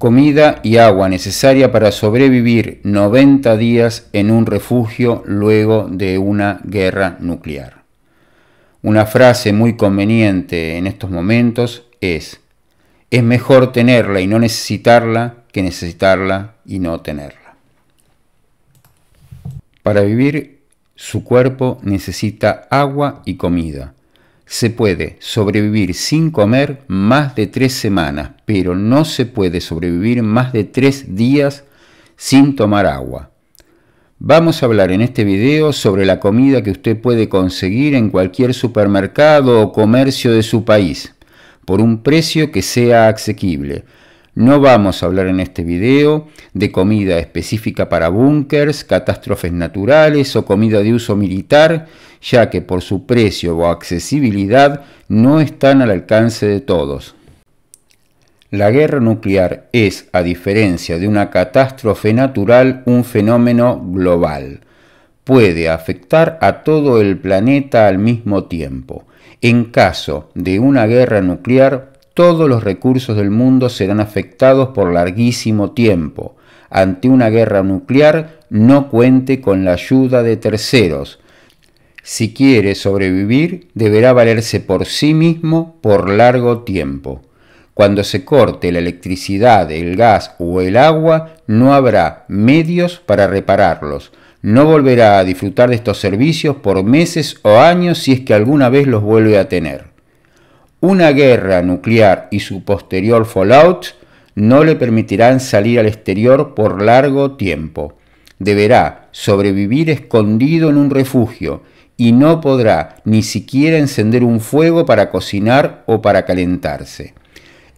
comida y agua necesaria para sobrevivir 90 días en un refugio luego de una guerra nuclear. Una frase muy conveniente en estos momentos es, es mejor tenerla y no necesitarla que necesitarla y no tenerla. Para vivir, su cuerpo necesita agua y comida se puede sobrevivir sin comer más de tres semanas, pero no se puede sobrevivir más de tres días sin tomar agua. Vamos a hablar en este video sobre la comida que usted puede conseguir en cualquier supermercado o comercio de su país, por un precio que sea asequible no vamos a hablar en este video de comida específica para búnkers, catástrofes naturales o comida de uso militar, ya que por su precio o accesibilidad no están al alcance de todos. La guerra nuclear es, a diferencia de una catástrofe natural, un fenómeno global. Puede afectar a todo el planeta al mismo tiempo. En caso de una guerra nuclear, todos los recursos del mundo serán afectados por larguísimo tiempo. Ante una guerra nuclear, no cuente con la ayuda de terceros. Si quiere sobrevivir, deberá valerse por sí mismo por largo tiempo. Cuando se corte la electricidad, el gas o el agua, no habrá medios para repararlos. No volverá a disfrutar de estos servicios por meses o años si es que alguna vez los vuelve a tener una guerra nuclear y su posterior fallout no le permitirán salir al exterior por largo tiempo. Deberá sobrevivir escondido en un refugio y no podrá ni siquiera encender un fuego para cocinar o para calentarse.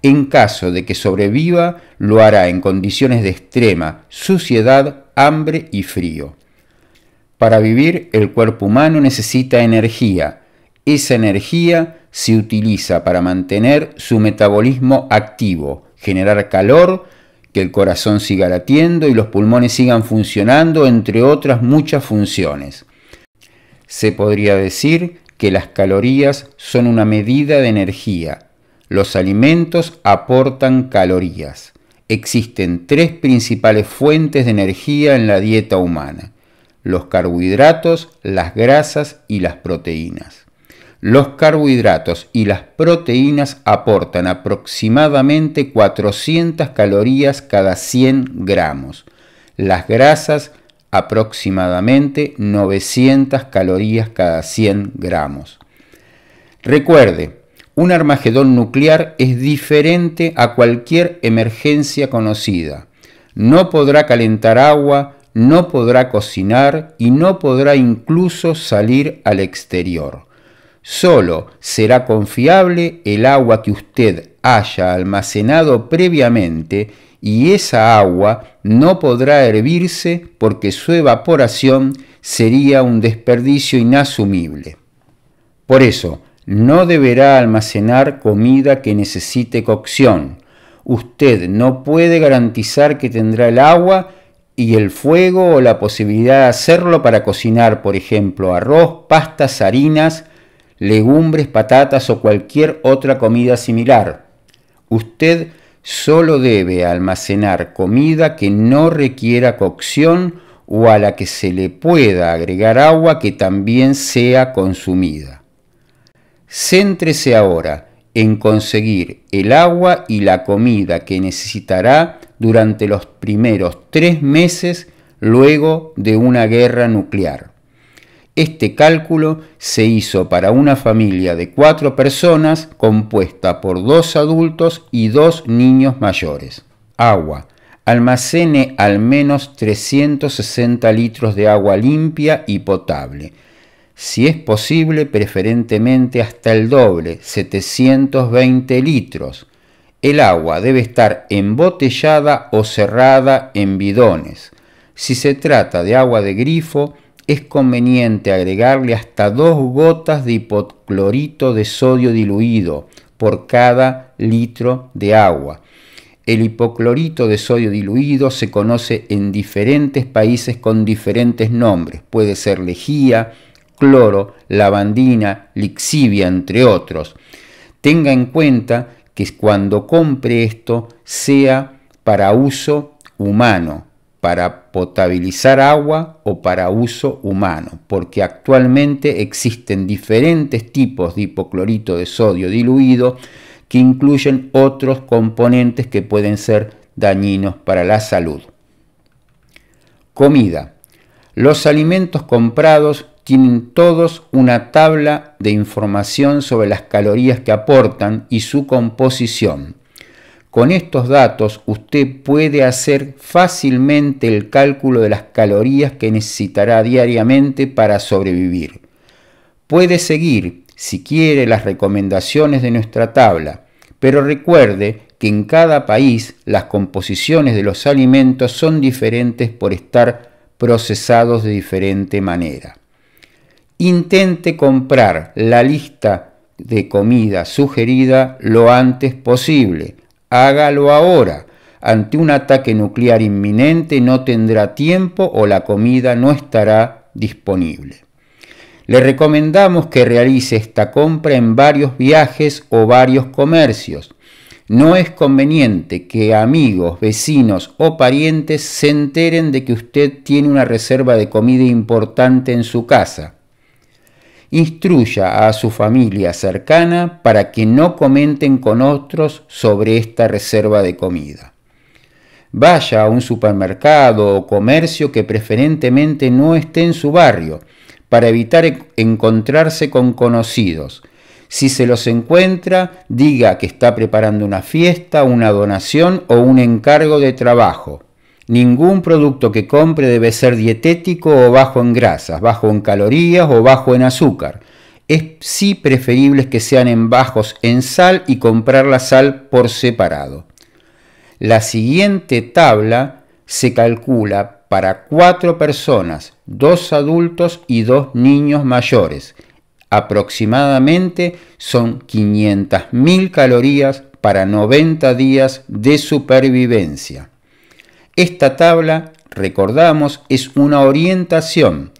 En caso de que sobreviva, lo hará en condiciones de extrema suciedad, hambre y frío. Para vivir, el cuerpo humano necesita energía, esa energía se utiliza para mantener su metabolismo activo, generar calor, que el corazón siga latiendo y los pulmones sigan funcionando, entre otras muchas funciones. Se podría decir que las calorías son una medida de energía. Los alimentos aportan calorías. Existen tres principales fuentes de energía en la dieta humana, los carbohidratos, las grasas y las proteínas. Los carbohidratos y las proteínas aportan aproximadamente 400 calorías cada 100 gramos. Las grasas aproximadamente 900 calorías cada 100 gramos. Recuerde, un armagedón nuclear es diferente a cualquier emergencia conocida. No podrá calentar agua, no podrá cocinar y no podrá incluso salir al exterior. Solo será confiable el agua que usted haya almacenado previamente y esa agua no podrá hervirse porque su evaporación sería un desperdicio inasumible. Por eso, no deberá almacenar comida que necesite cocción. Usted no puede garantizar que tendrá el agua y el fuego o la posibilidad de hacerlo para cocinar, por ejemplo, arroz, pastas, harinas, legumbres, patatas o cualquier otra comida similar. Usted solo debe almacenar comida que no requiera cocción o a la que se le pueda agregar agua que también sea consumida. Céntrese ahora en conseguir el agua y la comida que necesitará durante los primeros tres meses luego de una guerra nuclear. Este cálculo se hizo para una familia de cuatro personas compuesta por dos adultos y dos niños mayores. Agua. Almacene al menos 360 litros de agua limpia y potable. Si es posible, preferentemente hasta el doble, 720 litros. El agua debe estar embotellada o cerrada en bidones. Si se trata de agua de grifo, es conveniente agregarle hasta dos gotas de hipoclorito de sodio diluido por cada litro de agua. El hipoclorito de sodio diluido se conoce en diferentes países con diferentes nombres. Puede ser lejía, cloro, lavandina, lixivia, entre otros. Tenga en cuenta que cuando compre esto sea para uso humano, para potabilizar agua o para uso humano, porque actualmente existen diferentes tipos de hipoclorito de sodio diluido que incluyen otros componentes que pueden ser dañinos para la salud. Comida. Los alimentos comprados tienen todos una tabla de información sobre las calorías que aportan y su composición con estos datos usted puede hacer fácilmente el cálculo de las calorías que necesitará diariamente para sobrevivir. Puede seguir, si quiere, las recomendaciones de nuestra tabla, pero recuerde que en cada país las composiciones de los alimentos son diferentes por estar procesados de diferente manera. Intente comprar la lista de comida sugerida lo antes posible Hágalo ahora. Ante un ataque nuclear inminente no tendrá tiempo o la comida no estará disponible. Le recomendamos que realice esta compra en varios viajes o varios comercios. No es conveniente que amigos, vecinos o parientes se enteren de que usted tiene una reserva de comida importante en su casa instruya a su familia cercana para que no comenten con otros sobre esta reserva de comida. Vaya a un supermercado o comercio que preferentemente no esté en su barrio para evitar e-, encontrarse con conocidos. Si se los encuentra, diga que está preparando una fiesta, una donación o un encargo de trabajo. Ningún producto que compre debe ser dietético o bajo en grasas, bajo en calorías o bajo en azúcar. Es sí preferible que sean en bajos en sal y comprar la sal por separado. La siguiente tabla se calcula para cuatro personas, dos adultos y dos niños mayores. Aproximadamente son 500.000 calorías para 90 días de supervivencia. Esta tabla, recordamos, es una orientación.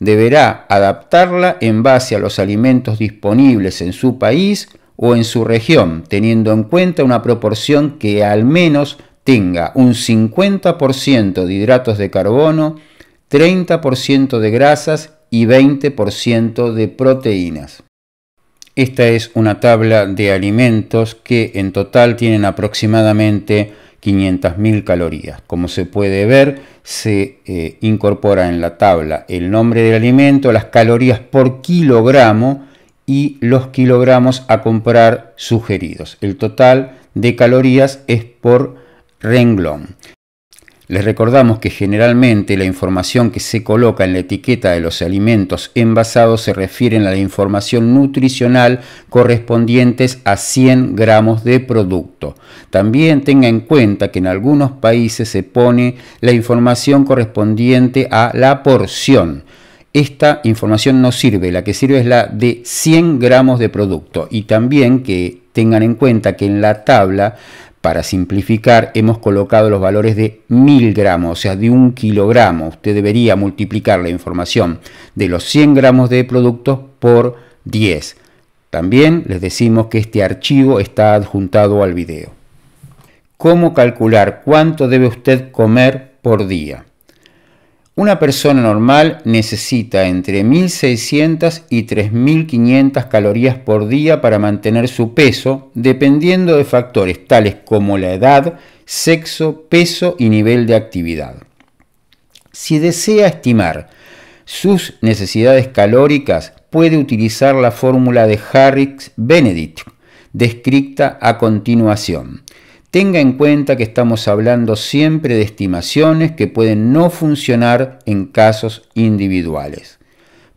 Deberá adaptarla en base a los alimentos disponibles en su país o en su región, teniendo en cuenta una proporción que al menos tenga un 50% de hidratos de carbono, 30% de grasas y 20% de proteínas. Esta es una tabla de alimentos que en total tienen aproximadamente 500.000 calorías. Como se puede ver, se eh, incorpora en la tabla el nombre del alimento, las calorías por kilogramo y los kilogramos a comprar sugeridos. El total de calorías es por renglón. Les recordamos que generalmente la información que se coloca en la etiqueta de los alimentos envasados se refiere a la información nutricional correspondientes a 100 gramos de producto. También tenga en cuenta que en algunos países se pone la información correspondiente a la porción. Esta información no sirve, la que sirve es la de 100 gramos de producto y también que tengan en cuenta que en la tabla para simplificar, hemos colocado los valores de 1000 gramos, o sea, de un kilogramo. Usted debería multiplicar la información de los 100 gramos de productos por 10. También les decimos que este archivo está adjuntado al video. ¿Cómo calcular cuánto debe usted comer por día? Una persona normal necesita entre 1.600 y 3.500 calorías por día para mantener su peso, dependiendo de factores tales como la edad, sexo, peso y nivel de actividad. Si desea estimar sus necesidades calóricas, puede utilizar la fórmula de Harris-Benedict, descrita a continuación. Tenga en cuenta que estamos hablando siempre de estimaciones que pueden no funcionar en casos individuales.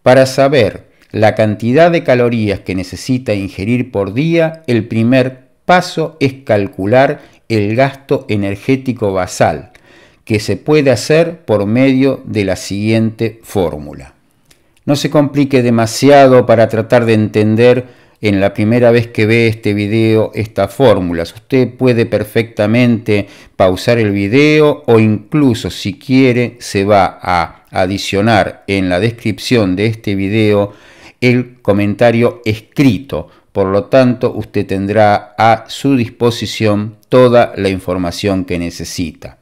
Para saber la cantidad de calorías que necesita ingerir por día, el primer paso es calcular el gasto energético basal, que se puede hacer por medio de la siguiente fórmula. No se complique demasiado para tratar de entender en la primera vez que ve este video estas fórmulas. Usted puede perfectamente pausar el video o incluso si quiere se va a adicionar en la descripción de este video el comentario escrito. Por lo tanto, usted tendrá a su disposición toda la información que necesita.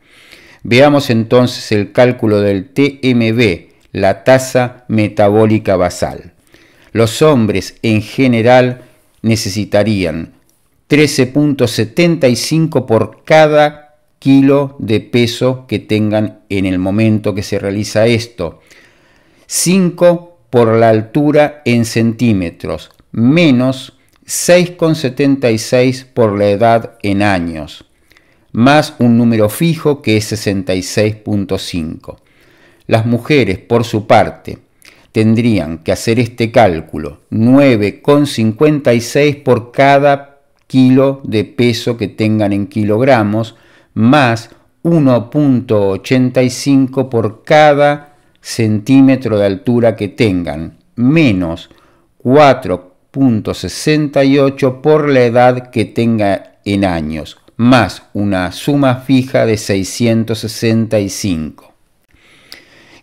Veamos entonces el cálculo del TMB, la tasa metabólica basal los hombres en general necesitarían 13.75 por cada kilo de peso que tengan en el momento que se realiza esto. 5 por la altura en centímetros, menos 6,76 por la edad en años, más un número fijo que es 66.5. Las mujeres, por su parte, tendrían que hacer este cálculo, 9,56 por cada kilo de peso que tengan en kilogramos, más 1.85 por cada centímetro de altura que tengan, menos 4.68 por la edad que tenga en años, más una suma fija de 665.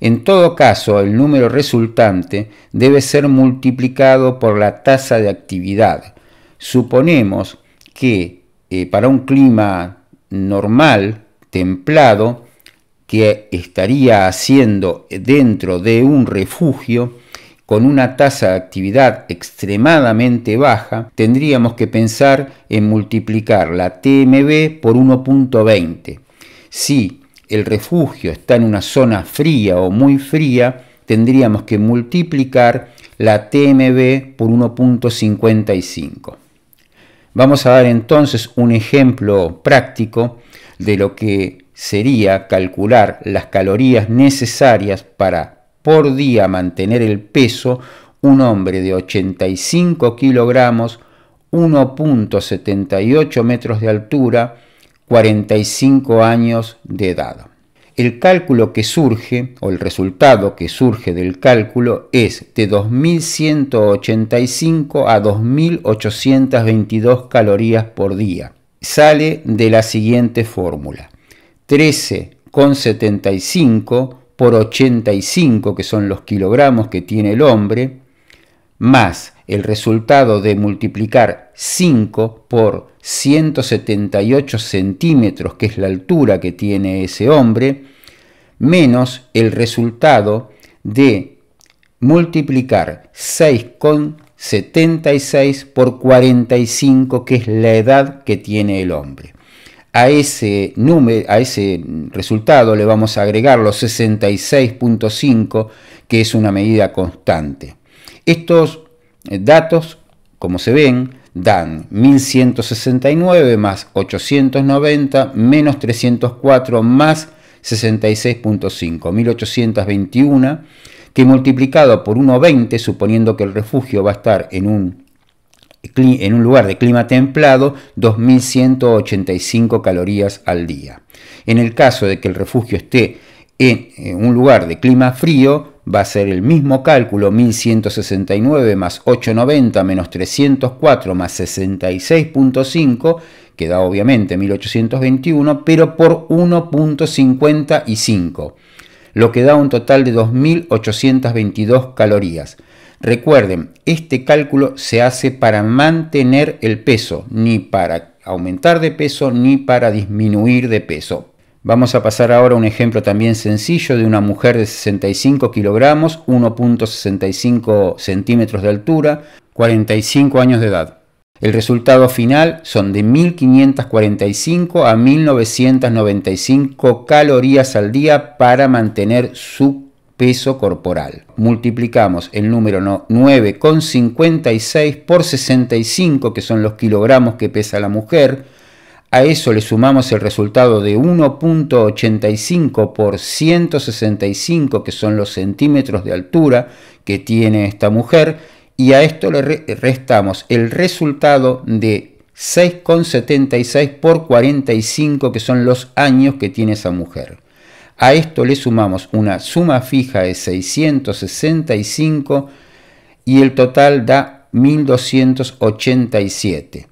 En todo caso, el número resultante debe ser multiplicado por la tasa de actividad. Suponemos que eh, para un clima normal, templado, que estaría haciendo dentro de un refugio, con una tasa de actividad extremadamente baja, tendríamos que pensar en multiplicar la TMB por 1.20. Si el refugio está en una zona fría o muy fría, tendríamos que multiplicar la TMB por 1.55. Vamos a dar entonces un ejemplo práctico de lo que sería calcular las calorías necesarias para por día mantener el peso un hombre de 85 kilogramos, 1.78 metros de altura, 45 años de edad. El cálculo que surge, o el resultado que surge del cálculo, es de 2.185 a 2.822 calorías por día. Sale de la siguiente fórmula. 13,75 por 85, que son los kilogramos que tiene el hombre, más el resultado de multiplicar 5 por 178 centímetros, que es la altura que tiene ese hombre, menos el resultado de multiplicar 6,76 por 45, que es la edad que tiene el hombre. A ese, número, a ese resultado le vamos a agregar los 66.5, que es una medida constante. Estos datos, como se ven, dan 1169 más 890 menos 304 más 66.5, 1821, que multiplicado por 1,20, suponiendo que el refugio va a estar en un, en un lugar de clima templado, 2185 calorías al día. En el caso de que el refugio esté en un lugar de clima frío, va a ser el mismo cálculo, 1169 más 890 menos 304 más 66.5, que da obviamente 1821, pero por 1.55, lo que da un total de 2822 calorías. Recuerden, este cálculo se hace para mantener el peso, ni para aumentar de peso ni para disminuir de peso. Vamos a pasar ahora a un ejemplo también sencillo de una mujer de 65 kilogramos, 1.65 centímetros de altura, 45 años de edad. El resultado final son de 1.545 a 1.995 calorías al día para mantener su peso corporal. Multiplicamos el número 9,56 por 65, que son los kilogramos que pesa la mujer, a eso le sumamos el resultado de 1.85 por 165, que son los centímetros de altura que tiene esta mujer, y a esto le restamos el resultado de 6,76 por 45, que son los años que tiene esa mujer. A esto le sumamos una suma fija de 665 y el total da 1287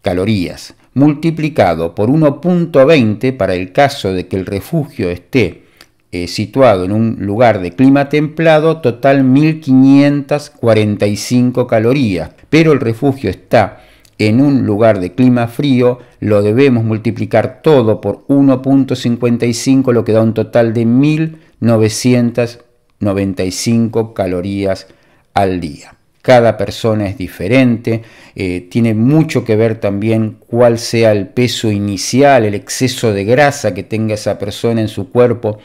calorías multiplicado por 1.20 para el caso de que el refugio esté eh, situado en un lugar de clima templado, total 1545 calorías, pero el refugio está en un lugar de clima frío, lo debemos multiplicar todo por 1.55, lo que da un total de 1995 calorías al día cada persona es diferente, eh, tiene mucho que ver también cuál sea el peso inicial, el exceso de grasa que tenga esa persona en su cuerpo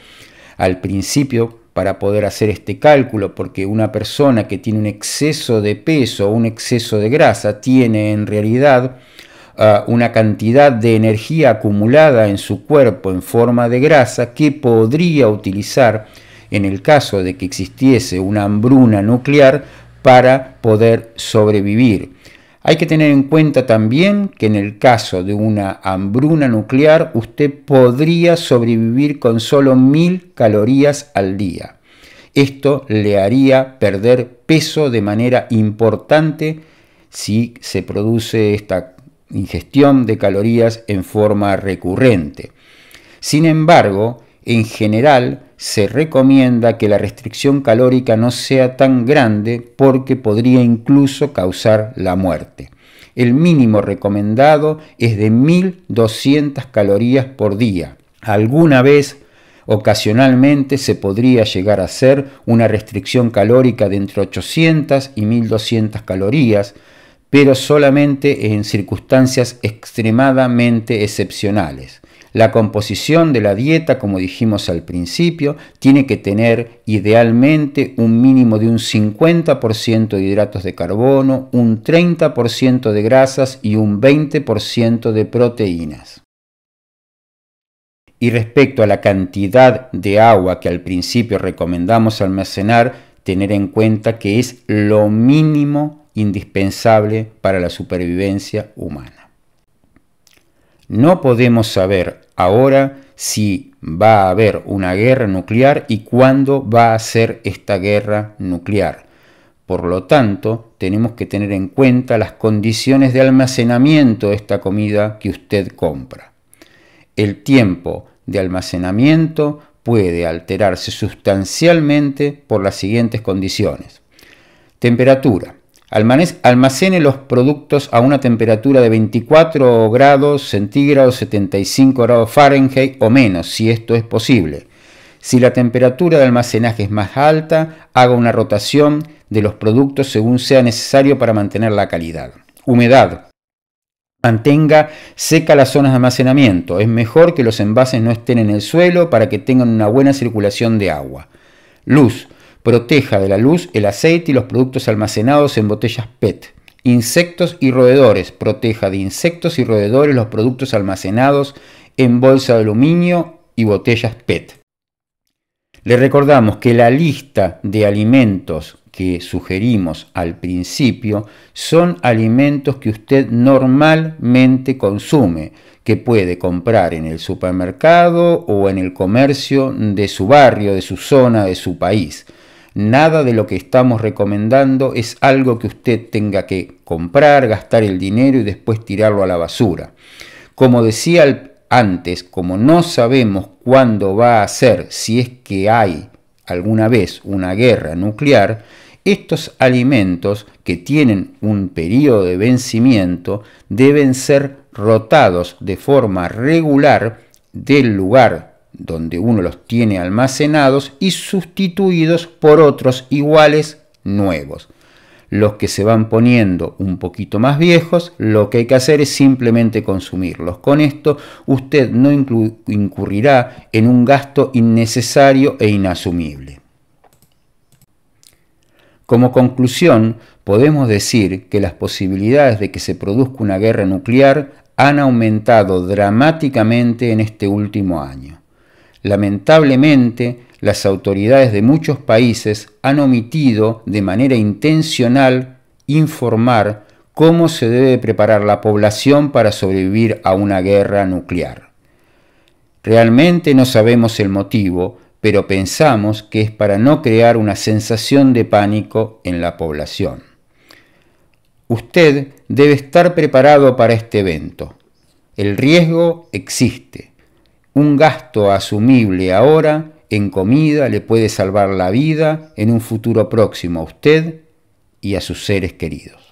al principio para poder hacer este cálculo, porque una persona que tiene un exceso de peso o un exceso de grasa tiene en realidad ah, una cantidad de energía acumulada en su cuerpo en forma de grasa que podría utilizar en el caso de que existiese una hambruna nuclear para poder sobrevivir. Hay que tener en cuenta también que en el caso de una hambruna nuclear usted podría sobrevivir con solo mil calorías al día. Esto le haría perder peso de manera importante si se produce esta ingestión de calorías en forma recurrente. Sin embargo, en general, se recomienda que la restricción calórica no sea tan grande porque podría incluso causar la muerte. El mínimo recomendado es de 1200 calorías por día. Alguna vez Ocasionalmente se podría llegar a hacer una restricción calórica de entre 800 y 1200 calorías, pero solamente en circunstancias extremadamente excepcionales. La composición de la dieta, como dijimos al principio, tiene que tener idealmente un mínimo de un 50% de hidratos de carbono, un 30% de grasas y un 20% de proteínas. Y respecto a la cantidad de agua que al principio recomendamos almacenar, tener en cuenta que es lo mínimo indispensable para la supervivencia humana. No podemos saber ahora si va a haber una guerra nuclear y cuándo va a ser esta guerra nuclear. Por lo tanto, tenemos que tener en cuenta las condiciones de almacenamiento de esta comida que usted compra. El tiempo de almacenamiento puede alterarse sustancialmente por las siguientes condiciones. Temperatura. Almacene los productos a una temperatura de 24 grados centígrados, 75 grados Fahrenheit o menos, si esto es posible. Si la temperatura de almacenaje es más alta, haga una rotación de los productos según sea necesario para mantener la calidad. Humedad. Mantenga seca las zonas de almacenamiento. Es mejor que los envases no estén en el suelo para que tengan una buena circulación de agua. Luz. Proteja de la luz el aceite y los productos almacenados en botellas PET. Insectos y roedores. Proteja de insectos y roedores los productos almacenados en bolsa de aluminio y botellas PET. Le recordamos que la lista de alimentos que sugerimos al principio son alimentos que usted normalmente consume, que puede comprar en el supermercado o en el comercio de su barrio, de su zona, de su país. Nada de lo que estamos recomendando es algo que usted tenga que comprar, gastar el dinero y después tirarlo a la basura. Como decía antes, como no sabemos cuándo va a ser, si es que hay alguna vez una guerra nuclear, estos alimentos que tienen un periodo de vencimiento deben ser rotados de forma regular del lugar donde uno los tiene almacenados y sustituidos por otros iguales nuevos. Los que se van poniendo un poquito más viejos, lo que hay que hacer es simplemente consumirlos. Con esto usted no incurrirá en un gasto innecesario e inasumible. Como conclusión, podemos decir que las posibilidades de que se produzca una guerra nuclear han aumentado dramáticamente en este último año. Lamentablemente, las autoridades de muchos países han omitido de manera intencional informar cómo se debe preparar la población para sobrevivir a una guerra nuclear. Realmente no sabemos el motivo, pero pensamos que es para no crear una sensación de pánico en la población. Usted debe estar preparado para este evento. El riesgo existe un gasto asumible ahora en comida le puede salvar la vida en un futuro próximo a usted y a sus seres queridos.